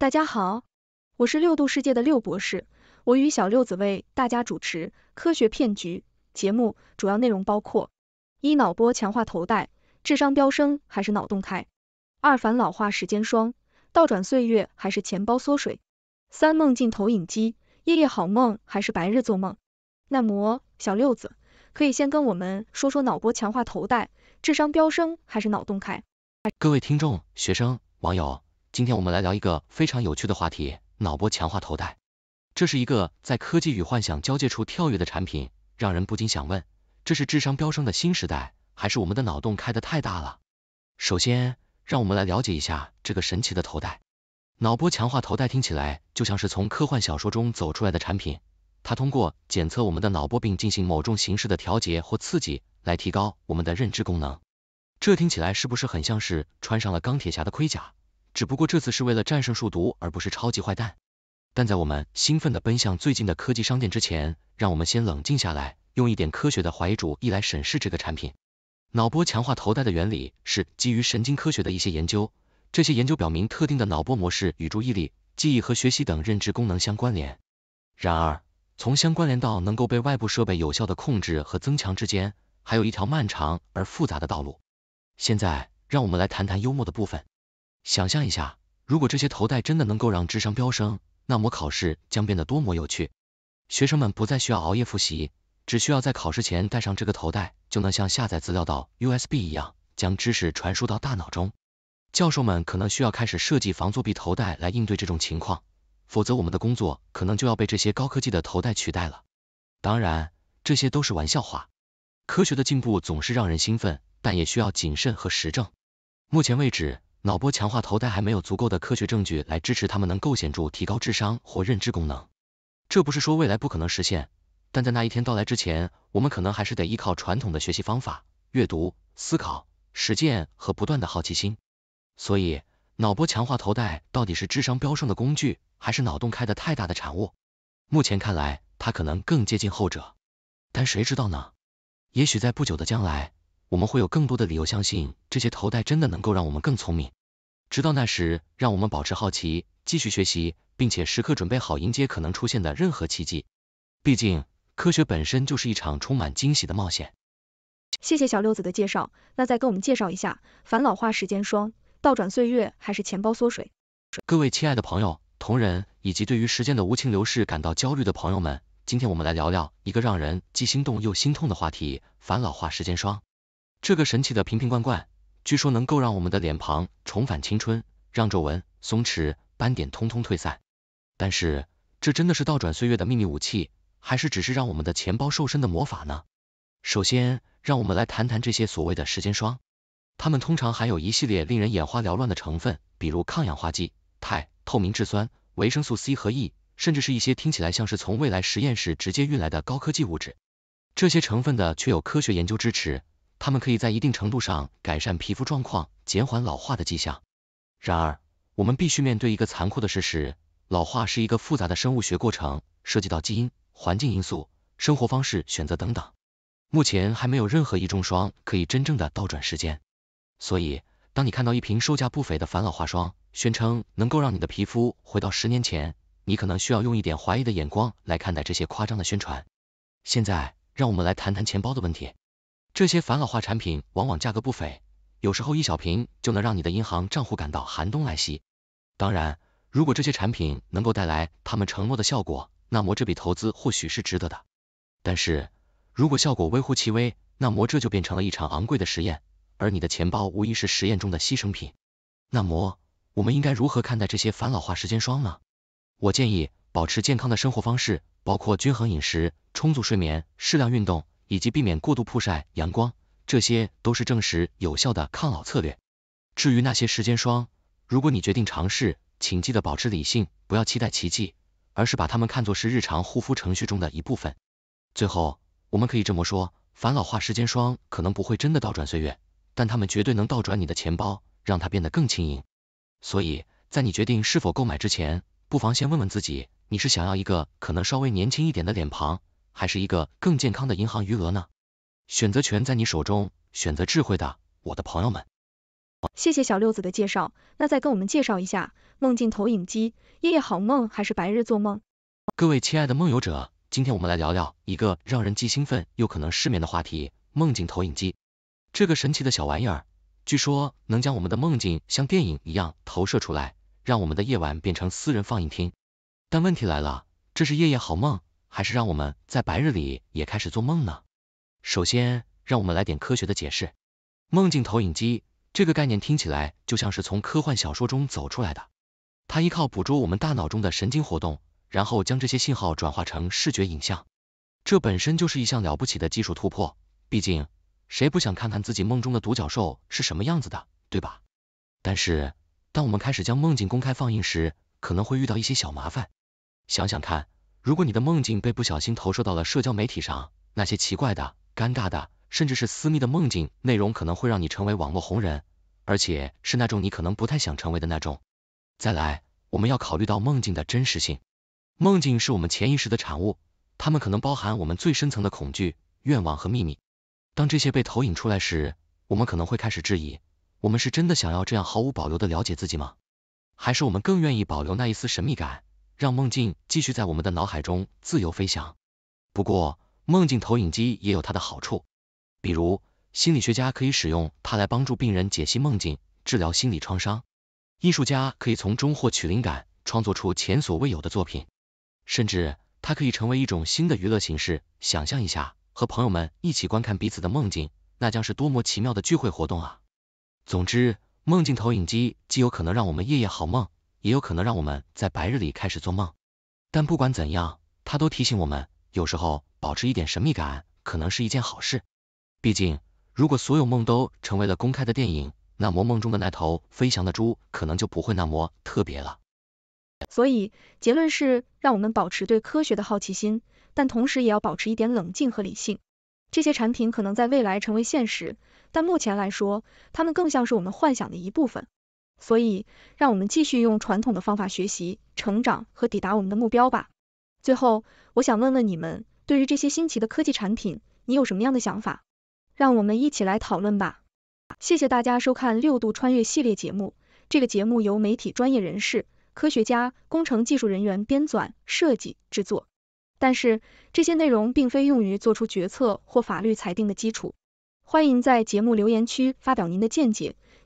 大家好，我是六度世界的六博士，我与小六子为大家主持《科学骗局》节目，主要内容包括：一、脑波强化头带，智商飙升还是脑洞开；二、反老化时间霜，倒转岁月还是钱包缩水；三、梦境投影机，夜夜好梦还是白日做梦。那么，小六子，可以先跟我们说说脑波强化头带，智商飙升还是脑洞开？各位听众、学生、网友。今天我们来聊一个非常有趣的话题——脑波强化头戴。这是一个在科技与幻想交界处跳跃的产品，让人不禁想问：这是智商飙升的新时代，还是我们的脑洞开的太大了？首先，让我们来了解一下这个神奇的头戴。脑波强化头戴听起来就像是从科幻小说中走出来的产品，它通过检测我们的脑波并进行某种形式的调节或刺激，来提高我们的认知功能。这听起来是不是很像是穿上了钢铁侠的盔甲？只不过这次是为了战胜数独，而不是超级坏蛋。但在我们兴奋地奔向最近的科技商店之前，让我们先冷静下来，用一点科学的怀疑主义来审视这个产品。脑波强化头戴的原理是基于神经科学的一些研究，这些研究表明特定的脑波模式与注意力、记忆和学习等认知功能相关联。然而，从相关联到能够被外部设备有效地控制和增强之间，还有一条漫长而复杂的道路。现在，让我们来谈谈幽默的部分。想象一下，如果这些头戴真的能够让智商飙升，那么考试将变得多么有趣！学生们不再需要熬夜复习，只需要在考试前戴上这个头戴，就能像下载资料到 USB 一样，将知识传输到大脑中。教授们可能需要开始设计防作弊头戴来应对这种情况，否则我们的工作可能就要被这些高科技的头戴取代了。当然，这些都是玩笑话。科学的进步总是让人兴奋，但也需要谨慎和实证。目前为止，脑波强化头戴还没有足够的科学证据来支持他们能够显著提高智商或认知功能。这不是说未来不可能实现，但在那一天到来之前，我们可能还是得依靠传统的学习方法、阅读、思考、实践和不断的好奇心。所以，脑波强化头戴到底是智商飙升的工具，还是脑洞开的太大的产物？目前看来，它可能更接近后者。但谁知道呢？也许在不久的将来。我们会有更多的理由相信这些头戴真的能够让我们更聪明。直到那时，让我们保持好奇，继续学习，并且时刻准备好迎接可能出现的任何奇迹。毕竟，科学本身就是一场充满惊喜的冒险。谢谢小六子的介绍，那再给我们介绍一下反老化时间霜、倒转岁月还是钱包缩水？各位亲爱的朋友、同仁以及对于时间的无情流逝感到焦虑的朋友们，今天我们来聊聊一个让人既心动又心痛的话题——反老化时间霜。这个神奇的瓶瓶罐罐，据说能够让我们的脸庞重返青春，让皱纹、松弛、斑点通通退散。但是，这真的是倒转岁月的秘密武器，还是只是让我们的钱包瘦身的魔法呢？首先，让我们来谈谈这些所谓的时间霜，它们通常含有一系列令人眼花缭乱的成分，比如抗氧化剂、肽、透明质酸、维生素 C 和 E，甚至是一些听起来像是从未来实验室直接运来的高科技物质。这些成分的却有科学研究支持。它们可以在一定程度上改善皮肤状况，减缓老化的迹象。然而，我们必须面对一个残酷的事实：老化是一个复杂的生物学过程，涉及到基因、环境因素、生活方式选择等等。目前还没有任何一种霜可以真正的倒转时间。所以，当你看到一瓶售价不菲的反老化霜，宣称能够让你的皮肤回到十年前，你可能需要用一点怀疑的眼光来看待这些夸张的宣传。现在，让我们来谈谈钱包的问题。这些反老化产品往往价格不菲，有时候一小瓶就能让你的银行账户感到寒冬来袭。当然，如果这些产品能够带来他们承诺的效果，那么这笔投资或许是值得的。但是如果效果微乎其微，那么这就变成了一场昂贵的实验，而你的钱包无疑是实验中的牺牲品。那么我们应该如何看待这些反老化时间霜呢？我建议保持健康的生活方式，包括均衡饮食、充足睡眠、适量运动。以及避免过度曝晒阳光，这些都是证实有效的抗老策略。至于那些时间霜，如果你决定尝试，请记得保持理性，不要期待奇迹，而是把它们看作是日常护肤程序中的一部分。最后，我们可以这么说，反老化时间霜可能不会真的倒转岁月，但它们绝对能倒转你的钱包，让它变得更轻盈。所以，在你决定是否购买之前，不妨先问问自己，你是想要一个可能稍微年轻一点的脸庞。还是一个更健康的银行余额呢？选择权在你手中，选择智慧的，我的朋友们。谢谢小六子的介绍，那再跟我们介绍一下梦境投影机，夜夜好梦还是白日做梦？各位亲爱的梦游者，今天我们来聊聊一个让人既兴奋又可能失眠的话题——梦境投影机。这个神奇的小玩意儿，据说能将我们的梦境像电影一样投射出来，让我们的夜晚变成私人放映厅。但问题来了，这是夜夜好梦。还是让我们在白日里也开始做梦呢？首先，让我们来点科学的解释。梦境投影机这个概念听起来就像是从科幻小说中走出来的，它依靠捕捉我们大脑中的神经活动，然后将这些信号转化成视觉影像。这本身就是一项了不起的技术突破，毕竟谁不想看看自己梦中的独角兽是什么样子的，对吧？但是，当我们开始将梦境公开放映时，可能会遇到一些小麻烦。想想看。如果你的梦境被不小心投射到了社交媒体上，那些奇怪的、尴尬的，甚至是私密的梦境内容，可能会让你成为网络红人，而且是那种你可能不太想成为的那种。再来，我们要考虑到梦境的真实性。梦境是我们潜意识的产物，它们可能包含我们最深层的恐惧、愿望和秘密。当这些被投影出来时，我们可能会开始质疑，我们是真的想要这样毫无保留的了解自己吗？还是我们更愿意保留那一丝神秘感？让梦境继续在我们的脑海中自由飞翔。不过，梦境投影机也有它的好处，比如心理学家可以使用它来帮助病人解析梦境，治疗心理创伤；艺术家可以从中获取灵感，创作出前所未有的作品。甚至它可以成为一种新的娱乐形式，想象一下和朋友们一起观看彼此的梦境，那将是多么奇妙的聚会活动啊！总之，梦境投影机既有可能让我们夜夜好梦。也有可能让我们在白日里开始做梦，但不管怎样，它都提醒我们，有时候保持一点神秘感可能是一件好事。毕竟，如果所有梦都成为了公开的电影，那么梦中的那头飞翔的猪可能就不会那么特别了。所以，结论是让我们保持对科学的好奇心，但同时也要保持一点冷静和理性。这些产品可能在未来成为现实，但目前来说，它们更像是我们幻想的一部分。所以，让我们继续用传统的方法学习、成长和抵达我们的目标吧。最后，我想问问你们，对于这些新奇的科技产品，你有什么样的想法？让我们一起来讨论吧。谢谢大家收看《六度穿越》系列节目。这个节目由媒体专业人士、科学家、工程技术人员编纂、设计、制作，但是这些内容并非用于做出决策或法律裁定的基础。欢迎在节目留言区发表您的见解。